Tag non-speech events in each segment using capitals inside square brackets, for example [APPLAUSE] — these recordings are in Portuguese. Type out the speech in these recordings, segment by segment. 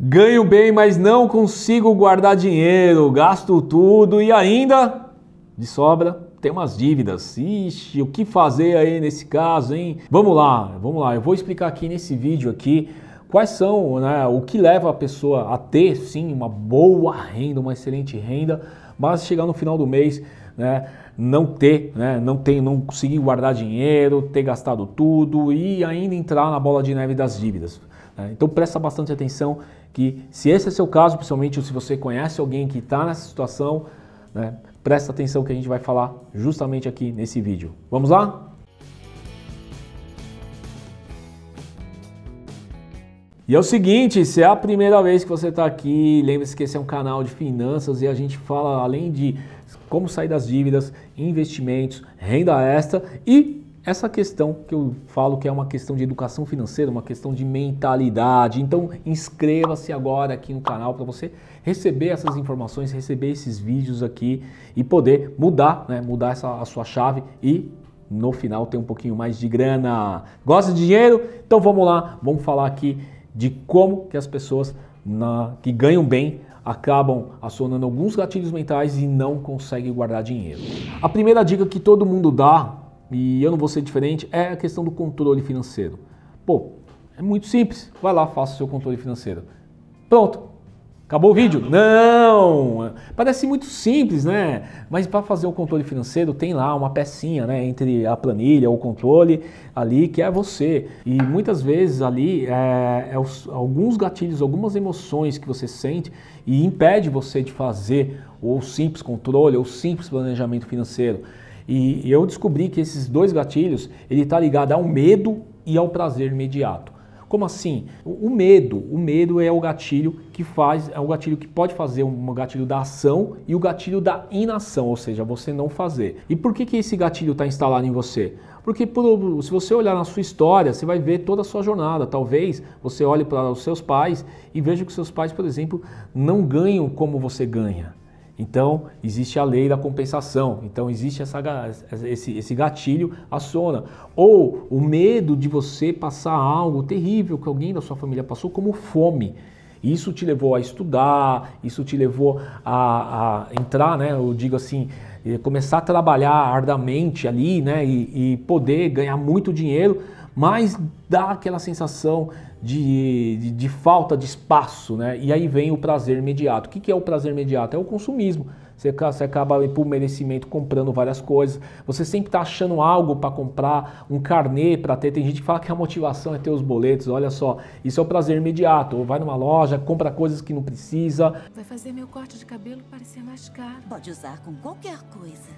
Ganho bem, mas não consigo guardar dinheiro, gasto tudo e ainda de sobra tem umas dívidas. Ixi, o que fazer aí nesse caso, hein? Vamos lá, vamos lá. Eu vou explicar aqui nesse vídeo aqui quais são, né, o que leva a pessoa a ter sim uma boa renda, uma excelente renda, mas chegar no final do mês, né, não ter, né, não ter, não conseguir guardar dinheiro, ter gastado tudo e ainda entrar na bola de neve das dívidas. Né? Então presta bastante atenção que se esse é seu caso, principalmente se você conhece alguém que está nessa situação, né, presta atenção que a gente vai falar justamente aqui nesse vídeo. Vamos lá? E é o seguinte, se é a primeira vez que você está aqui, lembre-se que esse é um canal de finanças e a gente fala além de como sair das dívidas, investimentos, renda extra e essa questão que eu falo que é uma questão de educação financeira, uma questão de mentalidade. Então, inscreva-se agora aqui no canal para você receber essas informações, receber esses vídeos aqui e poder mudar, né? Mudar essa, a sua chave e no final ter um pouquinho mais de grana. Gosta de dinheiro? Então vamos lá, vamos falar aqui de como que as pessoas na, que ganham bem acabam acionando alguns gatilhos mentais e não conseguem guardar dinheiro. A primeira dica que todo mundo dá e eu não vou ser diferente, é a questão do controle financeiro. Pô, é muito simples. Vai lá, faça o seu controle financeiro. Pronto. Acabou o vídeo? Não! Parece muito simples, né? Mas para fazer o controle financeiro tem lá uma pecinha, né? Entre a planilha, o controle ali, que é você. E muitas vezes ali é, é os, alguns gatilhos, algumas emoções que você sente e impede você de fazer o simples controle, ou simples planejamento financeiro. E eu descobri que esses dois gatilhos, ele está ligado ao medo e ao prazer imediato. Como assim? O medo, o medo é o gatilho que faz, é o gatilho que pode fazer um gatilho da ação e o gatilho da inação, ou seja, você não fazer. E por que, que esse gatilho está instalado em você? Porque por, se você olhar na sua história, você vai ver toda a sua jornada. Talvez você olhe para os seus pais e veja que seus pais, por exemplo, não ganham como você ganha. Então, existe a lei da compensação. Então, existe essa, esse, esse gatilho, aciona. Ou o medo de você passar algo terrível que alguém da sua família passou, como fome. Isso te levou a estudar, isso te levou a, a entrar, né? Eu digo assim, eh, começar a trabalhar ardamente ali, né? E, e poder ganhar muito dinheiro mas dá aquela sensação de, de, de, falta de espaço, né? E aí vem o prazer imediato. O que, que é o prazer imediato? É o consumismo. Você, você acaba por merecimento comprando várias coisas. Você sempre está achando algo para comprar, um carnê para ter. Tem gente que fala que a motivação é ter os boletos. Olha só, isso é o prazer imediato. Ou vai numa loja, compra coisas que não precisa. Vai fazer meu corte de cabelo parecer mais caro. Pode usar com qualquer coisa.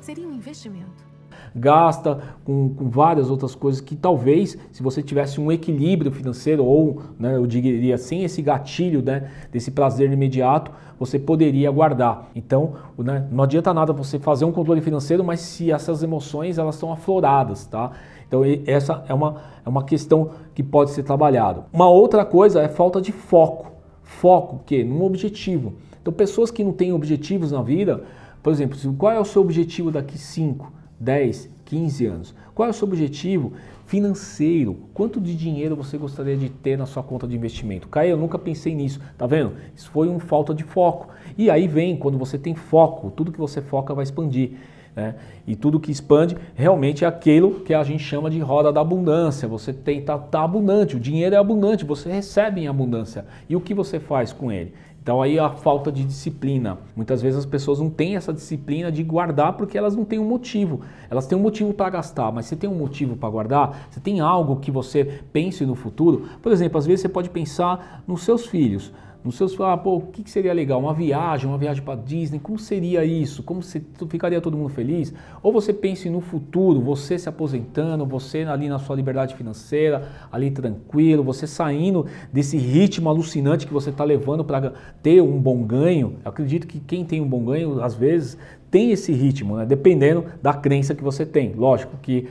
Seria um investimento gasta com, com, várias outras coisas que talvez, se você tivesse um equilíbrio financeiro ou, né, eu diria, sem esse gatilho né, desse prazer imediato, você poderia guardar. Então, né, não adianta nada você fazer um controle financeiro, mas se essas emoções elas estão afloradas, tá? Então, essa é uma, é uma questão que pode ser trabalhada. Uma outra coisa é falta de foco. Foco que num objetivo. Então, pessoas que não têm objetivos na vida, por exemplo, qual é o seu objetivo daqui cinco 10, 15 anos? Qual é o seu objetivo financeiro? Quanto de dinheiro você gostaria de ter na sua conta de investimento? Caio, eu nunca pensei nisso, tá vendo? Isso foi uma falta de foco. E aí vem, quando você tem foco, tudo que você foca vai expandir. Né? E tudo que expande realmente é aquilo que a gente chama de roda da abundância. Você tem tá, tá abundante, o dinheiro é abundante, você recebe em abundância. E o que você faz com ele? Então aí a falta de disciplina. Muitas vezes as pessoas não têm essa disciplina de guardar porque elas não têm um motivo. Elas têm um motivo para gastar, mas você tem um motivo para guardar? Você tem algo que você pense no futuro? Por exemplo, às vezes você pode pensar nos seus filhos. Nos seus, ah, pô, o que seria legal? Uma viagem, uma viagem para Disney, como seria isso? Como se, ficaria todo mundo feliz? Ou você pense no futuro, você se aposentando, você ali na sua liberdade financeira, ali tranquilo, você saindo desse ritmo alucinante que você está levando para ter um bom ganho. Eu acredito que quem tem um bom ganho, às vezes, tem esse ritmo, né? dependendo da crença que você tem. Lógico que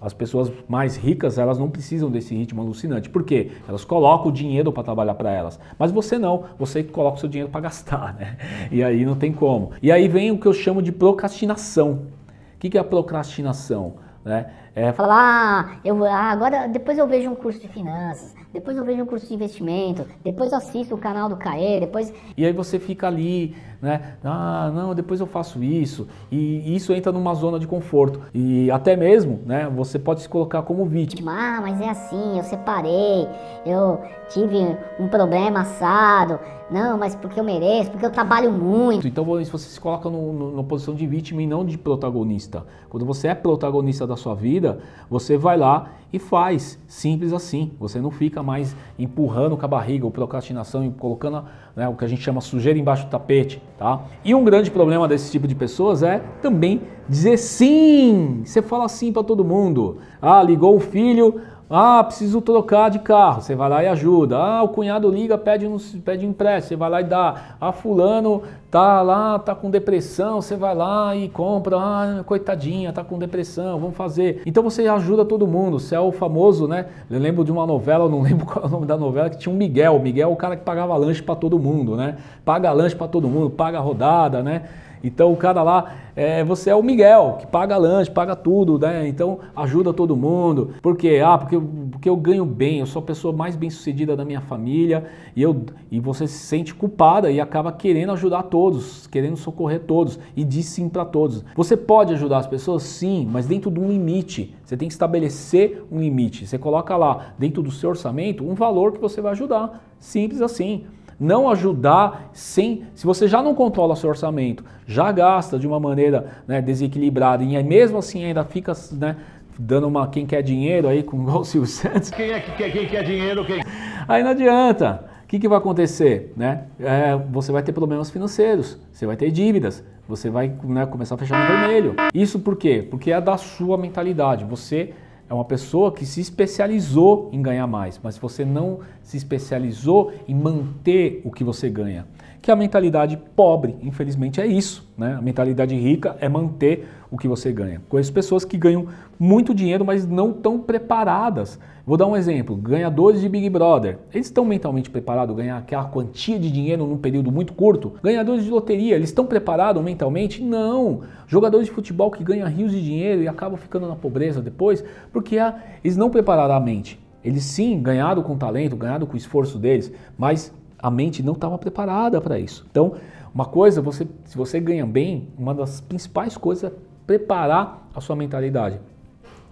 as pessoas mais ricas elas não precisam desse ritmo alucinante. Por quê? Elas colocam o dinheiro para trabalhar para elas. Mas você não, você que coloca o seu dinheiro para gastar, né? E aí não tem como. E aí vem o que eu chamo de procrastinação. O que é a procrastinação? Né? É. Falar, ah, eu, ah, agora depois eu vejo um curso de finanças, depois eu vejo um curso de investimento, depois eu assisto o canal do Caê, depois. E aí você fica ali, né? Ah, não, depois eu faço isso. E isso entra numa zona de conforto. E até mesmo, né? Você pode se colocar como vítima. Ah, mas é assim, eu separei, eu tive um problema assado. Não, mas porque eu mereço, porque eu trabalho muito. Então você se coloca no, posição de vítima e não de protagonista. Quando você é protagonista da sua vida, vida, você vai lá e faz. Simples assim. Você não fica mais empurrando com a barriga ou procrastinação e colocando né, o que a gente chama sujeira embaixo do tapete. Tá? E um grande problema desse tipo de pessoas é também dizer sim. Você fala sim para todo mundo. Ah, ligou o filho, ah, preciso trocar de carro, você vai lá e ajuda. Ah, o cunhado liga, pede um, pede um empréstimo, você vai lá e dá. Ah, fulano tá lá, tá com depressão, você vai lá e compra, ah, coitadinha, tá com depressão, vamos fazer. Então você ajuda todo mundo, você é o famoso, né? Eu lembro de uma novela, não [LAUGHS] lembro qual é o nome da novela, que tinha um Miguel, Miguel é o cara que pagava lanche para todo mundo, né? Paga lanche para todo mundo, paga rodada, né? Então o cara lá, é, você é o Miguel, que paga lanche, paga tudo, né? Então ajuda todo mundo. Por quê? Ah, porque, porque eu ganho bem, eu sou a pessoa mais bem sucedida da minha família e, eu, e você se sente culpada e acaba querendo ajudar todos todos, querendo socorrer todos e diz sim para todos. Você pode ajudar as pessoas? Sim, mas dentro de um limite. Você tem que estabelecer um limite. Você coloca lá, dentro do seu orçamento, um valor que você vai ajudar. Simples assim não ajudar sem. Se você já não controla seu orçamento, já gasta de uma maneira né, desequilibrada e é mesmo assim ainda fica né, dando uma quem quer dinheiro aí com o Silvio Santos. Quem é que quer, quem quer dinheiro? Quem... Aí não adianta o que, que vai acontecer? Né? É, você vai ter problemas financeiros, você vai ter dívidas, você vai né, começar a fechar no vermelho. Isso por quê? Porque é da sua mentalidade. Você é uma pessoa que se especializou em ganhar mais, mas você não se especializou em manter o que você ganha que a mentalidade pobre, infelizmente, é isso. Né? A mentalidade rica é manter o que você ganha. Conheço pessoas que ganham muito dinheiro, mas não estão preparadas. Vou dar um exemplo: ganhadores de Big Brother. Eles estão mentalmente preparados a ganhar aquela quantia de dinheiro num período muito curto? Ganhadores de loteria, eles estão preparados mentalmente? Não. Jogadores de futebol que ganham rios de dinheiro e acabam ficando na pobreza depois, porque eles não prepararam a mente. Eles sim ganharam com talento, ganharam com o esforço deles, mas a mente não estava preparada para isso. Então, uma coisa, você, se você ganha bem, uma das principais coisas é preparar a sua mentalidade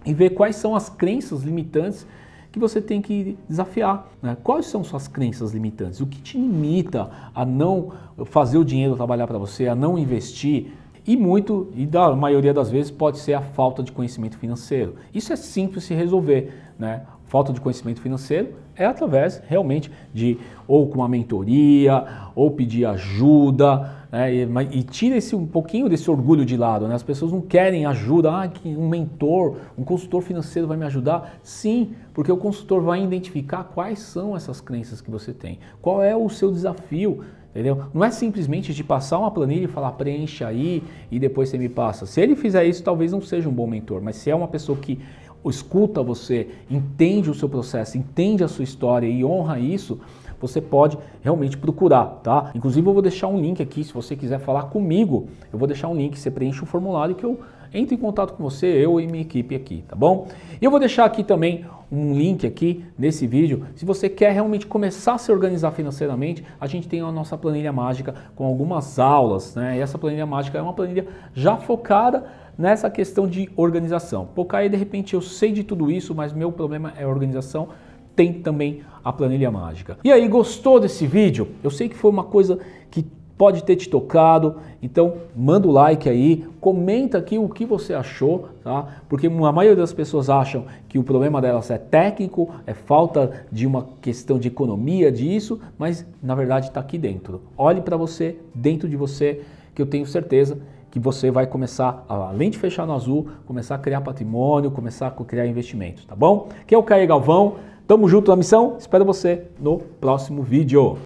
e ver quais são as crenças limitantes que você tem que desafiar. Né? Quais são suas crenças limitantes? O que te limita a não fazer o dinheiro trabalhar para você, a não investir? E muito, e da maioria das vezes, pode ser a falta de conhecimento financeiro. Isso é simples se resolver. Né? falta de conhecimento financeiro é através realmente de ou com uma mentoria, ou pedir ajuda, né? e, e, tira esse, um pouquinho desse orgulho de lado. Né? As pessoas não querem ajuda, ah, que um mentor, um consultor financeiro vai me ajudar. Sim, porque o consultor vai identificar quais são essas crenças que você tem, qual é o seu desafio. Entendeu? Não é simplesmente de passar uma planilha e falar preencha aí e depois você me passa. Se ele fizer isso, talvez não seja um bom mentor, mas se é uma pessoa que escuta você, entende o seu processo, entende a sua história e honra isso, você pode realmente procurar, tá? Inclusive eu vou deixar um link aqui, se você quiser falar comigo, eu vou deixar um link, você preenche o um formulário que eu entro em contato com você, eu e minha equipe aqui, tá bom? E eu vou deixar aqui também um link aqui nesse vídeo. Se você quer realmente começar a se organizar financeiramente, a gente tem a nossa planilha mágica com algumas aulas, né? E essa planilha mágica é uma planilha já focada nessa questão de organização. Pocaí, de repente, eu sei de tudo isso, mas meu problema é a organização. Tem também a planilha mágica. E aí, gostou desse vídeo? Eu sei que foi uma coisa que pode ter te tocado. Então, manda o like aí, comenta aqui o que você achou, tá? Porque a maioria das pessoas acham que o problema delas é técnico, é falta de uma questão de economia, disso, mas na verdade está aqui dentro. Olhe para você, dentro de você, que eu tenho certeza que você vai começar, além de fechar no azul, começar a criar patrimônio, começar a criar investimentos, tá bom? Que é o Caio Galvão. Tamo junto na missão. Espero você no próximo vídeo.